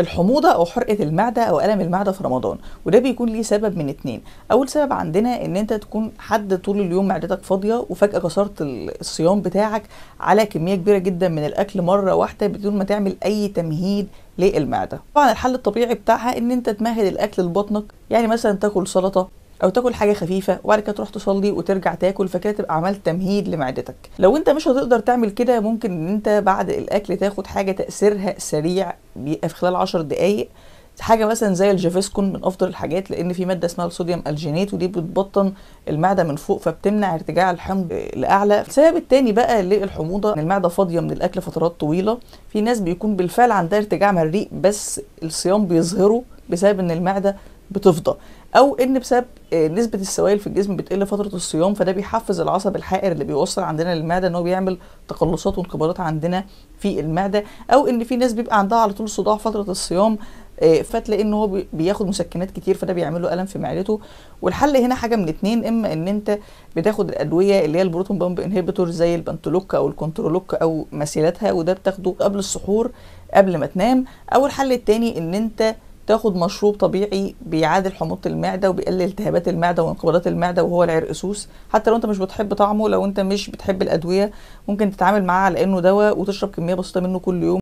الحموضة أو حرقة المعدة أو ألم المعدة في رمضان وده بيكون ليه سبب من اتنين أول سبب عندنا إن أنت تكون حد طول اليوم معدتك فاضية وفجأة كسرت الصيام بتاعك على كمية كبيرة جدا من الأكل مرة واحدة بدون ما تعمل أي تمهيد للمعدة طبعا الحل الطبيعي بتاعها إن أنت تمهد الأكل لبطنك يعني مثلا تاكل سلطة او تاكل حاجه خفيفه وبعد كده تروح تصلي وترجع تاكل فكده تبقى عملت تمهيد لمعدتك لو انت مش هتقدر تعمل كده ممكن ان انت بعد الاكل تاخد حاجه تاثيرها سريع بيبقى في خلال 10 دقائق حاجه مثلا زي الجافيسكون من افضل الحاجات لان في ماده اسمها الصوديوم الجينيت ودي بتبطن المعده من فوق فبتمنع ارتجاع الحمض لاعلى السبب التاني بقى للحموضه ان المعده فاضيه من الاكل فترات طويله في ناس بيكون بالفعل عندها ارتجاع مريء بس الصيام بيظهره بسبب ان المعده بتفضى او ان بسبب آه، نسبه السوائل في الجسم بتقل فتره الصيام فده بيحفز العصب الحائر اللي بيوصل عندنا للمعده ان هو بيعمل تقلصات وانقباضات عندنا في المعده او ان في ناس بيبقى عندها على طول صداع فتره الصيام آه، فتلاقي ان هو بياخد مسكنات كتير فده بيعمل له الم في معدته والحل هنا حاجه من اتنين اما ان انت بتاخد الادويه اللي هي البروتون بامب انهبيتور زي البنتولوك او الكنترولوك او مثيلاتها وده بتاخده قبل السحور قبل ما تنام او الحل التاني ان انت تاخد مشروب طبيعي بيعادل حموضه المعده وبيقلل التهابات المعده وانقباضات المعده وهو العرقسوس حتى لو انت مش بتحب طعمه لو انت مش بتحب الادويه ممكن تتعامل معاه على انه دواء وتشرب كميه بسيطه منه كل يوم